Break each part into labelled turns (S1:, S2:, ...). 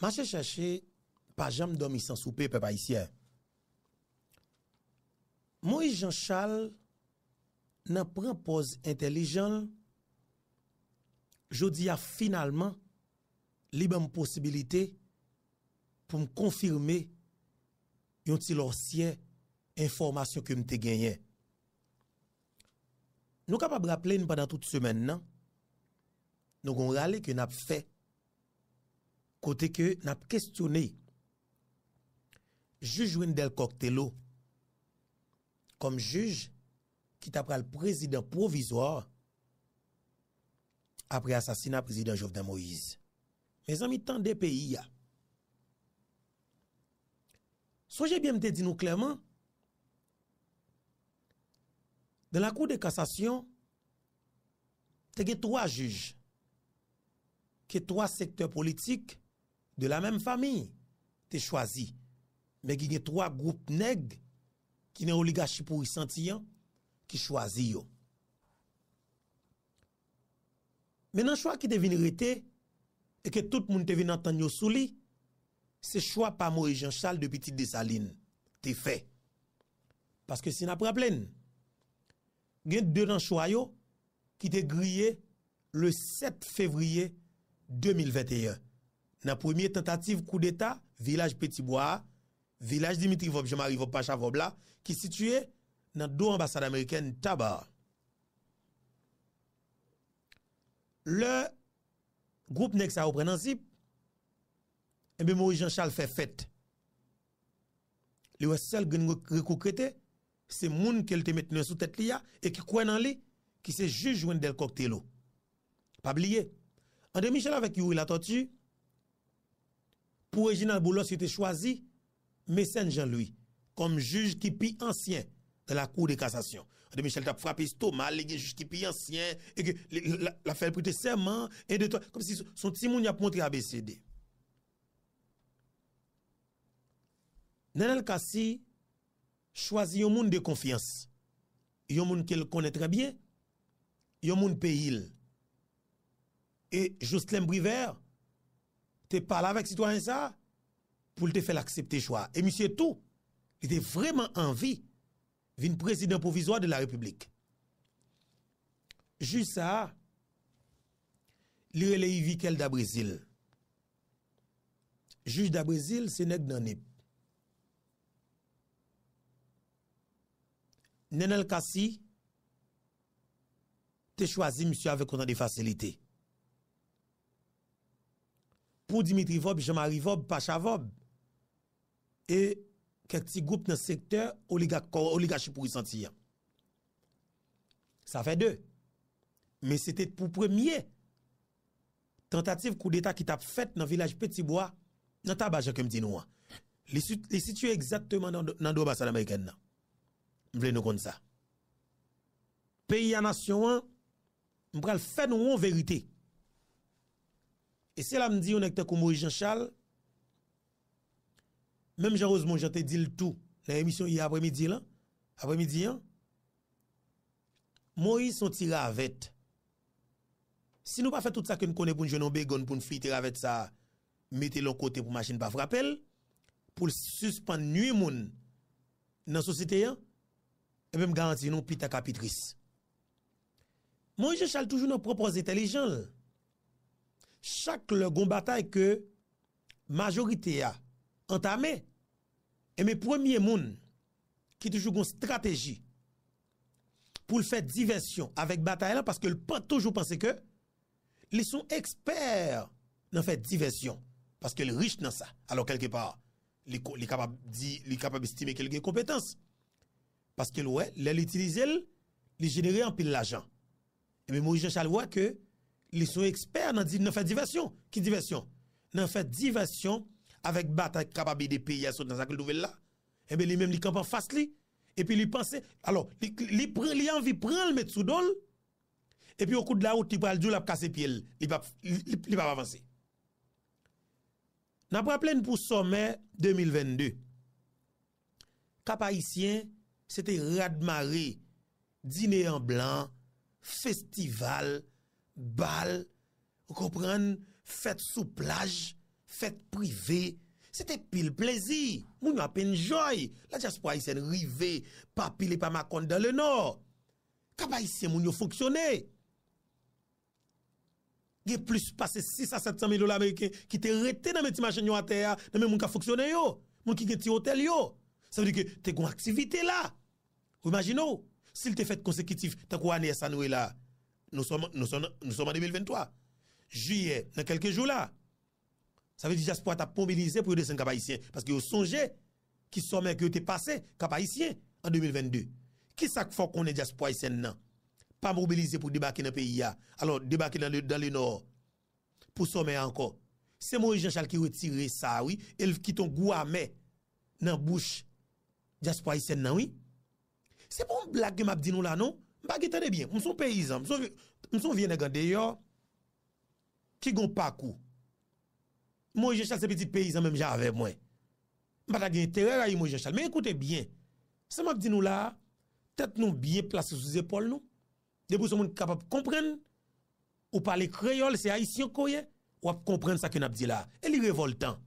S1: Ma chè chè chè pa jèm domi san soupe pe pa isyè. Mou yon chal nan prempoz entelijan, jodi a finalman libe m posibilite pou m konfirme yon ti lorsyen informasyon ke m te genyen. Nou ka pa braple nou padan tout semen nan, nou kon rale ki yon ap fè. kote ke na p kestyone jujwen del kokte lo kom juj ki ta pral prezident provizor apre asasina prezident Jovdan Moïse. Me zan mi tan de peyi ya. Soje bie mde di nou klerman, de la kou de kasasyon te ge to a juj ke to a sektèr politik De la menm fami te chwazi. Men genye 3 group neg ki nen oliga Shipuri Santiyan ki chwazi yo. Men nan chwa ki te vin rete e ke tout moun te vin an tan yo souli, se chwa pa mori janshal de pitit de salin te fe. Paske se na preplen. Genye 2 nan chwa yo ki te griye le 7 fevriye 2021. la première tentative coup d'État, village Petit-Bois, village Dimitri Vob, Jean-Marie qui est situé dans deux ambassades américaines, Tabar. Le groupe Nexa au principe, et bien Maurice Jean-Charles fait fête. Le seul recouvré, c'est moun a été mis sous tête là et qui croit dans lui, qui se juge del Coctello. Pas oublier. André Michel avec Yuri la tortue, pour Réginald Boulos, il était choisi Messen Jean-Louis comme juge qui plus ancien de la Cour de cassation. De Michel t'a frappé Stomal, les juges qui pie ancien, et que la fait prêter serment, et de toi, comme si son petit monde a montré ABCD. Nenel Kassi choisit un monde de confiance. Un monde qu'elle connaît très bien. Un monde pays. Et Jocelyn Brivert, te parles avec citoyen ça pour te faire l'accepter choix. Et monsieur tout, il était vraiment envie vin président provisoire de la République. Juste ça, li Vikel da Brésil. Juge da Brésil, c'est nèg nip. Nenel Kassi, te choisi monsieur avec autant de facilité pour Dimitri Vob, Jean-Marie Vob, Pacha Vob. Et quelques groupes dans le secteur oligarchie pour y sentir. Ça fait deux. Mais c'était pour premier tentative coup d'État qui t'a fait dans le village Petit-Bois, dans Tabajan, comme dit nous. Les, les situés exactement dans, dans l'ambassade américaine. Je voulais nous comme ça. Pays à nation, je va faire nous en vérité. Et c'est là me dit on est comme Moïse Jean Charles. Même heureusement, j'ai j'ai dit le tout la émission hier après-midi là, après-midi hein. Moïse sont tiré avec. Si nous pas fait tout ça que nous connaissons pour nous jeune bégon pour nous à avec ça, mettez l'autre côté pour machine pas frapper pour suspendre nuit moun dans société hein. Et même garantir non pita capitrice. Moïse Charles toujours nos propres intelligents. chak le goun batay ke majorite ya antame, e me premier moun ki toujou goun strategi pou l fèd diversyon avèk batay la, paske l pa toujou panse ke li sou eksper nan fèd diversyon, paske l rich nan sa alo kelke par, li kapab di, li kapab estime kelke kompetans paske l wè, l el itilize l, li genere an pil la jan e me mou yon chal wè ke ils sont experts dans dire fait diversion qui diversion ont fait diversion avec bataille capable des pays dans cette nouvelle là et eh bien lui même il campe en face lui et puis ils pensent... alors il prend il envie prendre le mettre sous dol et puis au coup de la route il va de la casser pied il va il pas avancer n'a pas plein pour sommet 2022 cap haïtien c'était Radmaré, dîner en blanc festival bal, vous comprenez, fête sous plage, fête privée, c'était pile plaisir. Moun a peine joy. La diaspora haïtienne rivé, pas pile pas compte dans le nord. Kaba haïtien moun yo fonctionné. a plus passe 6 à 700 000 dollars américains qui te retenaient dans mes petits machines à terre, dans mes moun ka fonctionné yo, moun qui ti hôtel yo. Ça veut dire que t'es une activité là. Vous imaginez, s'il te fait consécutif, t'as quoi année Sanoué là nous sommes, nous sommes, nous sommes en 2023. Juillet, dans quelques jours là, ça veut dire que Jaspo a mobilisé pour descendre cap haïtien. Parce que vous songez qui sommet que était passé cap haïtien en 2022. Qui ça faut qu'on est diaspora non? Pas mobilisé pour débarquer dans le pays. Alors, débarquer dans le, dans le nord. Pour sommet encore. C'est moi, Jean-Charles qui retire ça, oui. Et qui ton goût dans la bouche diaspora haïtienne, oui. C'est pas une blague que m'a dit nous là, non? Mpa ki sommes bien, mson paysan, mson vye negan d'ailleurs. ki gon coup. Moi, je chal petit petit même même moins. moi. n'ai ta gen à rayi moi je chal. Mais écoutez bien, Ça m'a dit nous là. Tête nous bien les épaules. épaule nou. nous sommes moun de comprendre, ou parler créole, c'est haïtien koye, hein? ou comprendre ça que n'a dit là. Et li révoltant.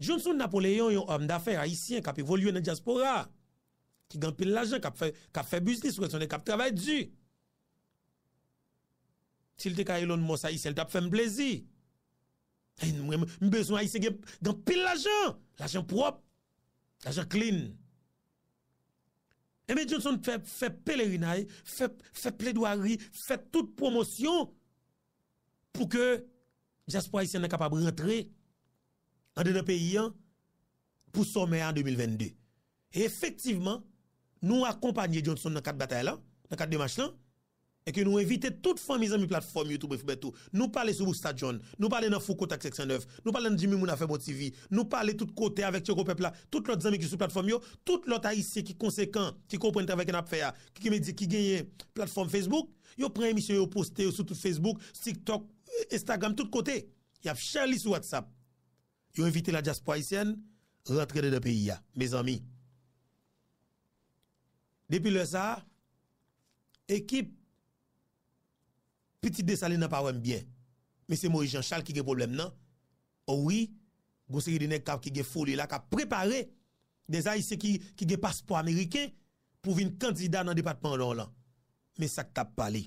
S1: Johnson Napoléon, un homme d'affaires haïtien qui a évolué dans la diaspora qui gagne pile l'argent, qui a fait, qui fait business, qui a travaillé dur. S'il te Elon ça, il t'a fait un plaisir. J'ai besoin ici gagne pile l'argent, l'argent propre, l'argent clean. Et mais Johnson fait, fait pèlerinage, fait, fait plaidoirie, fait toute promotion pour que Jasper ici soit capable de rentrer dans le pays hein, pour sommet en 2022. Et effectivement, nous accompagner Johnson dans quatre batailles là, dans quatre démarches là, et que nous invitons toutes familles amis plateforme YouTube tout. Nous parler sur stade John, nous parler dans Foucault 69. nous parler dans Jimmy Mouna Fembo TV, nous parler tout côté avec Tchoko Peuple là, toutes les amis qui sont sur la plateforme toutes les haïtiens qui sont conséquents, qui comprennent avec un affaire, qui me dit qui gagne plateforme Facebook, yo une émission yo poster sur Facebook, TikTok, Instagram tout côté. Y a Charlie sur WhatsApp. Vous invité la diaspora haïtienne rentrer dans le pays mes amis. Depi le sa, ekip petit de sali nan pa wèm byen. Mese Mori Jean Charles ki ge problem nan. Oh Ouwi, gonseri de nek kap ki ge foli la, ka prepare de zay se ki ge paspo Ameriken pou vin kandida nan depatman lor lan. Mese sa kap pale.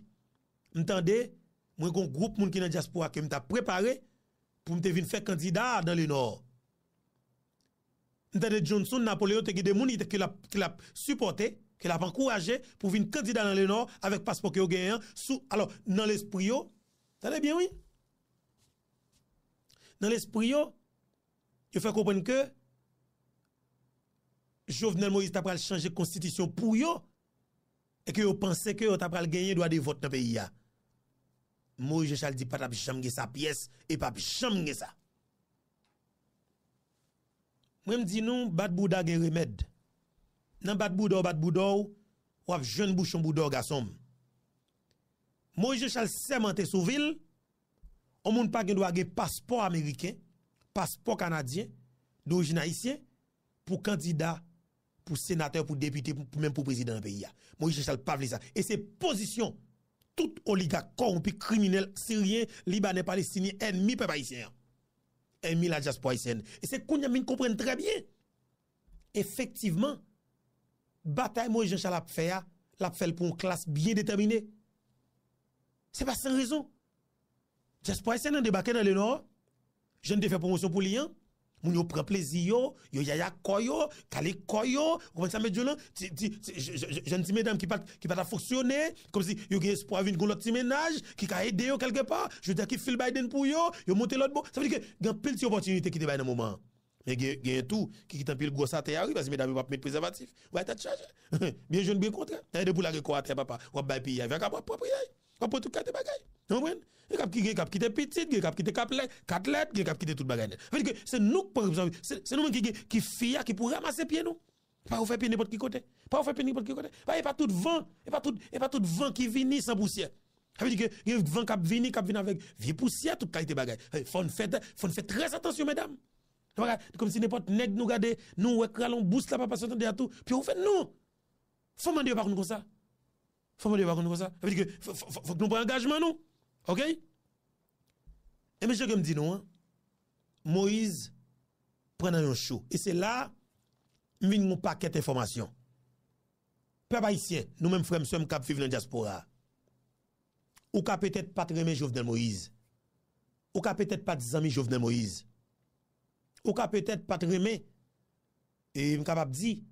S1: Mwen tande, mwen kon group moun ki nan diaspo ake, mwen ta prepare pou mwen te vin fè kandida dan le nor. Mwen tande Johnson, Napoleon te gede moun, ki la supporte, qu'elle a encouragé pour venir candidat dans le Nord avec passeport que vous gagnez. Alors, dans l'esprit, vous allez bien, oui? Dans l'esprit, vous fait comprendre que Jovenel Moïse a changé la constitution pour vous et que vous pensez que vous avez gagné droit de vote dans le pays. Moïse Charles dit pas jamais sa pièce et pas jamais ça. Moi, je dis nous, Bad bouda a remède nan bat boudou, bat boudou, wap jeune bouchon boudou Moi Moïse chal sementé sous ville, on moun pas gen un passeport américain, passeport canadien, d'origine haïtien, pour candidat, pour sénateur, pour député, même pour président du pays. Moïse pa pas ça. Et c'est position, tout oligarque corrompu, criminel, syrien, libanais, palestinien, ennemi peuple haïtien. Ennemi la diaspora haïtienne. Et c'est qu'on comprennent très bien. Effectivement, bataille moi Jean Charles a fait, hein. l'a fait pour une classe bien déterminée. C'est pas sans raison. J'espère que c'est débarqué dans le nord. Je ne fais promotion pour les hein. gens. yo prend plaisir yo, yo yaya koyo, kale koyo, on ça met là, je ne dis mesdames qui pas qui pas fonctionner comme si yo gagne espoir vinn l'autre ménage qui ka aider yo quelque part, je veux dire qui Phil Biden pour yo, yo monte l'autre bon. Ça veut dire que gagne pile opportunité qui te dans moment. Mais il y a tout qui est un peu le gros santé arrive ah parce que mesdames, pas mettre préservatif. Ou être chargé. Bien jeune, bien contraire. T'as de pour la récolte, hein, papa. Ou à pays, avec un propriétaire. Ou pour tout cas, des bagages Vous comprenez? Il y a qui cap qui est petit, il y qui est quatre lettres, il y a qui était tout bagaille. Fait que c'est nous, par exemple, c'est nous qui qui fia qui pour ramasser pied nous. Pas vous faire pied n'importe qui côté. Pas vous faire pied n'importe qui côté. Pas pas tout vent, et pas tout et pas tout vent qui vient sans poussière. Ça veut dire que il y a vent qui vient qui vient avec vie poussière toute qualité bagaille. Faut faire faut faire très attention mesdames. Comme si n'importe nèg nous regardait, nous recralons, boost la population, passer de à tout. Puis on fait non. Faut dire par contre comme ça. Faut dire par contre comme ça. Ça veut dire que faut, que nous prenions engagement, nous. OK? Et monsieur qui me dit non, hein, Moïse prend un show. Et c'est là, je mon paquet d'informations. Peuple haïtien, nous même frères, nous sommes cap vivre dans la diaspora. Ou peut-être pas très Jovenel Moïse. Ou peut-être pas des amis Jovenel Moïse ou ka peut-être pas remet et capable dit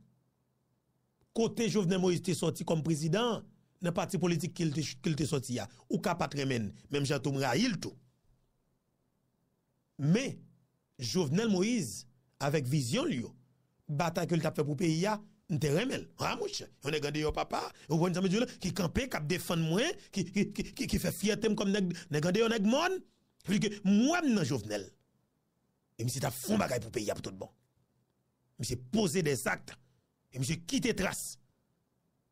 S1: côté Jovenel Moïse t'est sorti comme président dans parti politique qu'il te sorti ou ka pas remet même Jean raïl Raïl. tout mais Jovenel Moïse avec vision lui bataille qu'il t'a fait pour pays a te remel, ramouche. On est gardé yo papa, ou bon samedi qui campé, qui défend moi, qui, qui, qui, fait fierté comme nèg, nèg gardé au nèg mon. suis que moi, dans Jovenel. Et monsieur t'a fond bagaille pour payer pour tout bon. Monsieur posé des actes. Et monsieur quitté trace.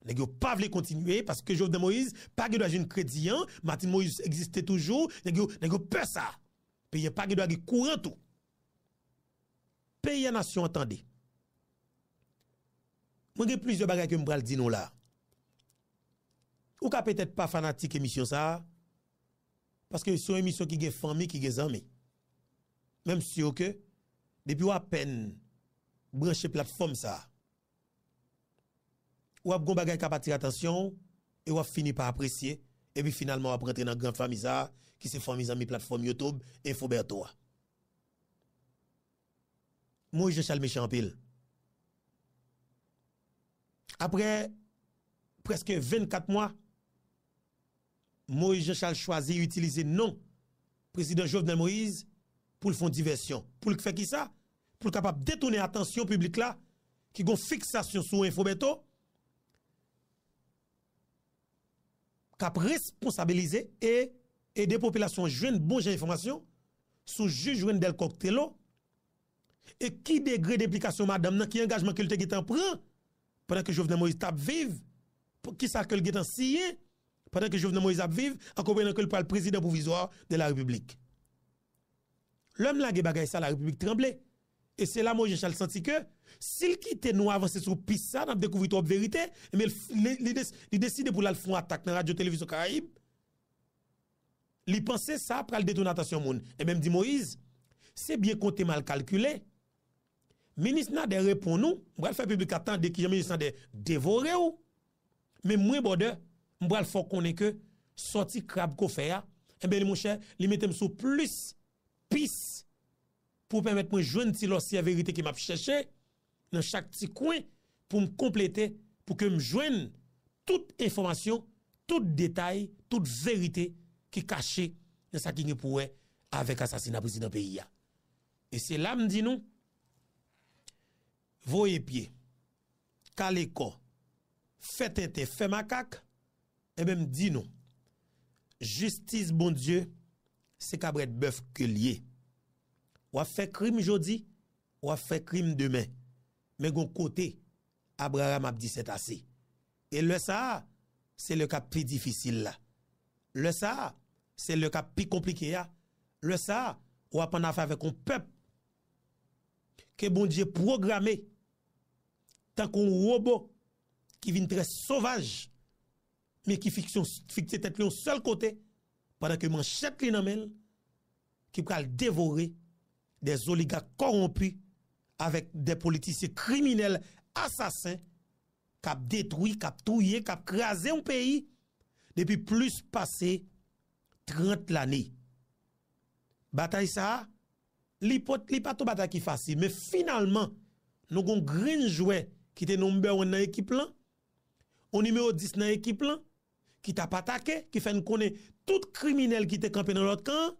S1: Les gars, pas voulu continuer parce que Jovenel Moïse, pas que de doit crédit, hein. Martin Moïse existait toujours. Les gars, pas gars, peur ça. Payer pas que doit courant tout. Payer nation, attendez. Moi, j'ai plusieurs bagages que je dire non là. Ou peut-être pas fanatique émission ça. Parce que c'est une émission qui est famille, qui est amis. Même si que, depuis à peine branché plateforme ça, ou a bon attention, et ou a fini par apprécier, et puis finalement, après rentrer dans grand famille ça, qui se famille mes plateforme YouTube, et Infoberto. Moi, je chale méchant pile. Après presque 24 mois, Moïse Charles choisi d'utiliser non président Jovenel Moïse pour le fond diversion. Pour le faire qui ça Pour capable détourner l'attention publique là, qui une fixation sur Qui a responsabiliser et aider populations jeunes bonne information sous juge joindre del cocktailo et qui degré d'implication madame qui engagement que le en prend pendant que Jovenel Moïse tape vive qui ça que est en signe, pendant que Jovenel Moïse tape vive en comprenant que le président provisoire de la République L'homme la bagaille ça la République tremblait. Et c'est là, moi, je senti que, s'il quitte nous avancer sur piste, ça, découvrir découvert trop vérité, mais il décide pour la faire attaque dans la radio-télévision Caraïbe. Il pensait ça après le détonatation monde. Et même dit Moïse, c'est bien compté mal calculé. Ministre n'a pas répond nous, je vais faire public attendre que le ministre dévorer ou. Mais moi, borde, je vais faire qu'on que, sorti crabe qu'on fait, et hein. eh bien, mon cher, il mette sous plus piste pour permettre moi joindre si la vérité qui m'a cherché dans chaque petit coin pour me compléter pour que me joigne toute information, tout détail, toute vérité qui cachée dans ça qui est avec assassinat président pays Et c'est là me dit nous voyez pied caléco fait tête fait macaque et même dit nous justice bon Dieu c'est cabret bœuf que lié. Ou a fait crime aujourd'hui, on a fait crime demain. Mais gon côté, Abraham a dit c'est assez. Et le ça, c'est le cas plus difficile là. Le ça, c'est le cas plus compliqué là. Le ça, on a pas affaire avec un peuple que bon Dieu programmé tant qu'un robot qui vient très sauvage mais qui fixe tête un seul côté pendant que manchette li nan qui va dévorer des oligarques corrompus avec des politiciens criminels, assassins, qui ont détruit, qui ont tué, qui ont crasé un pays depuis plus passé 30 l'année. Bataille ça, l'hypothèse n'est pas tout bataille qui facile, mais finalement, nous avons un green jouet qui était numéro 1 dans l'équipe là, au numéro 10 dans l'équipe là, qui t'a pas attaqué, qui fait nous connaître tout criminel qui était campé dans l'autre camp,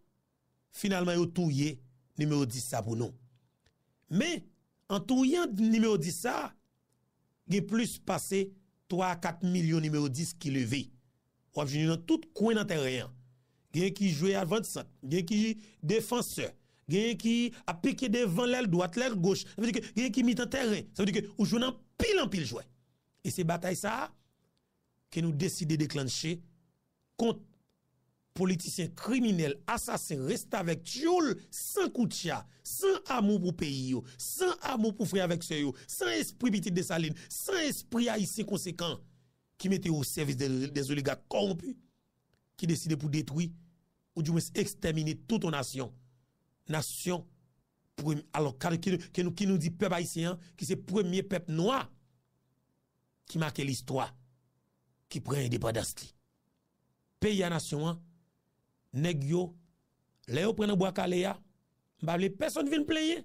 S1: finalement, il a touillé numéro 10 ça pour nous. Mais, en touillant numéro 10 ça, il y a plus passé 3 à 4 millions numéro 10 qui levé. On a dans tout coin dans terrain. Il y a qui jouait à 25, il y a qui défenseur, il y a qui a piqué devant l'aile droite, l'aile gauche. Ça veut dire que il y a qui mit en terrain. Ça veut dire que on joue en pile en pile joue. Et c'est bataille ça que nous décidons de déclencher contre politicien criminel, assassin, reste avec Tioul sans Koutia, sans amour pour pays, sans amour pour frère avec ceux, sans esprit petit de saline, sans esprit haïtien conséquent, qui mettait au service des, oligarques corrompus, qui décidaient pour détruire ou du moins exterminer toute nation. Nation, alors, qui, nous, qui nous dit peuple haïtien, qui c'est le premier peuple noir qui marque l'histoire, qui prend l'indépendance. Pays à nation, Neg yo, le yo prenen Bwakale ya, mbavle, peson vin plenye,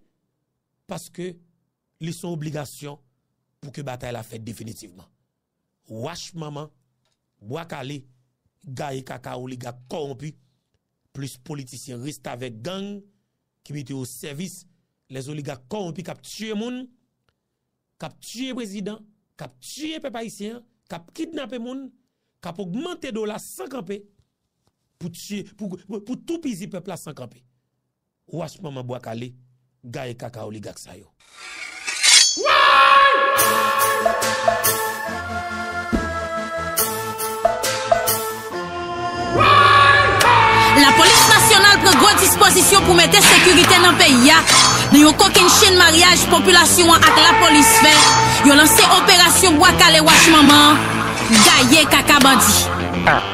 S1: paske li son obligasyon pou ke batay la fet definitivman. Wach maman, Bwakale, gaye kaka oliga korompi, plus politisyen ristave gang, ki miti ou servis, le oliga korompi kap tchye moun, kap tchye prezident, kap tchye pepayisyen, kap kidnap moun, kap augmente dola sankanpe, pou tou pizi pepla sankanpe. Ouache maman Boakale, gaye kaka oligak sayo. Woy! Woy! La polis nasyonal prego disposisyon pou mete sekurite nan peya. Nyo kokin chen mariage, populasyon ak la polis fe. Yo lansè operasyon Boakale, ouache maman, gaye kaka bandi. A. Ah.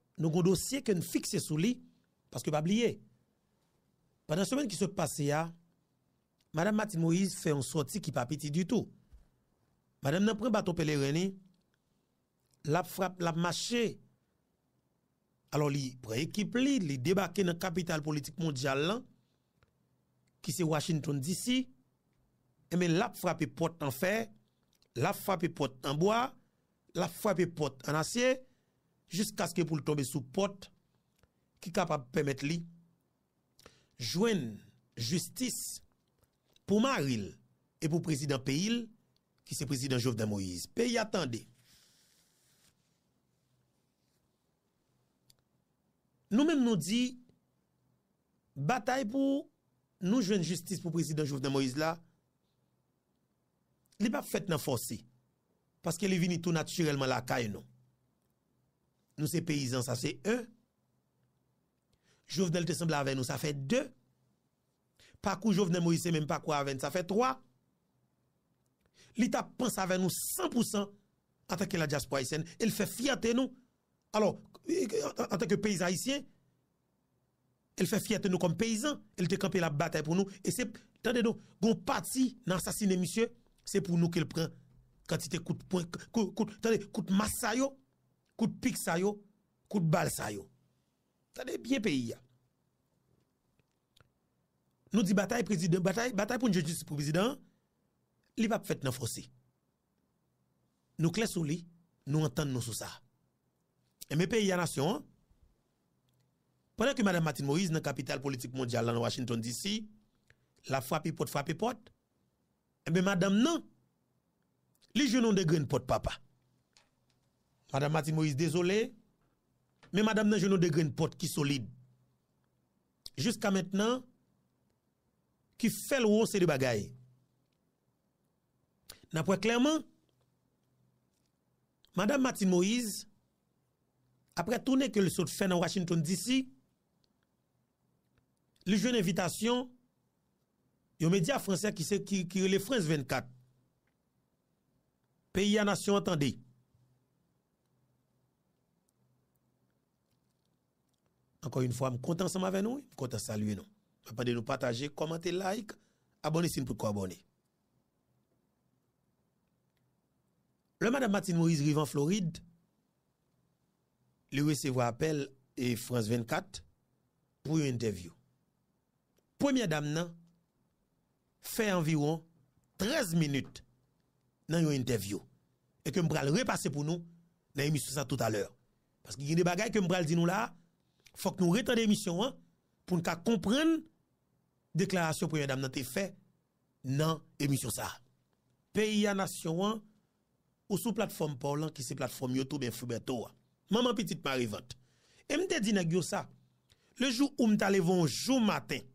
S1: nous avons un dossier que est fixé sous lui, parce que pas oublier. Pendant la semaine qui se passait, Madame Martine Moïse fait un sortie qui pas petit du tout. Madame n'a pris bateau la frappe, la marché. Alors, li prend équipe li, li débarqué dans le capitale politique mondial, qui c'est Washington DC. Et mais la frappe porte en fer, la frappe porte en bois, la frappe porte en acier, Jusk aske pou l tombe sou pot ki kapap pemet li. Jwen justice pou Maril e pou prezident Peil ki se prezident Jovdan Moïse. Peil y attendi. Nou men nou di batay pou nou jwen justice pou prezident Jovdan Moïse la. Li pa fèt nan fòsi. Paske li vini tou naturelman la kay nou. nous sommes paysans, ça c'est un. Jovenel te semble avec nous, ça fait deux. Pas coup Jovenel Moïse, même pas quoi avec nous, ça fait trois. L'État pense avec nous 100% en tant que la diaspora haïtienne. Elle fait fierté nous. Alors, en tant que paysan haïtien, elle fait fierté nous comme paysans. Elle te campe la bataille pour nous. Et c'est, attendez nous, gon parti dans assassiné monsieur, c'est pour nous qu'elle prend quantité il de coûte de massaillot coup de pique ça yo, coup de balle ça yo. des bien pays Nous disons bataille président, bataille, bataille pour une justice pour président, il va fait nan fossé. Nous clés sur nous entendons nous sur ça. Et mes pays ya nation, hein. pendant que Mme Martine Moïse, dans la capitale politique mondiale, dans Washington DC, la frappe porte, frappe porte, et eh bien Madame non, les ont de graines porte papa. Madame Martine Moïse, désolé, mais Madame n'a de une porte qui solide. Jusqu'à maintenant, qui fait le haut, c'est des bagailles. N'a clairement, Madame Martine Moïse, après tourner que le saut fait dans Washington DC, le jeune invitation, il y média français qui, qui, qui les France 24. Pays à nation, attendez, Encore une fois, je suis content ensemble avec nous, je suis content saluer nous. pas de nous partager, commenter, like, abonnez-vous pour abonner. Le madame Martine maurice arrive en Floride, Lui recevoir appel et France 24 pour une interview. Première dame fait environ 13 minutes dans une interview et que je vais repasser pour nous dans l'émission ça tout à l'heure. Parce qu'il y a des bagages que je vais dire nous là, Fok nou reten de emisyon an, pou nka kompren deklarasyon pou yon dam nan te fe, nan emisyon sa. Pe yon nasyon an, ou sou platfom pou lan ki se platfom yotou ben Foubertou an. Maman petit ma revote. E mte di nan gyo sa, le jou ou mte alevon jou maten,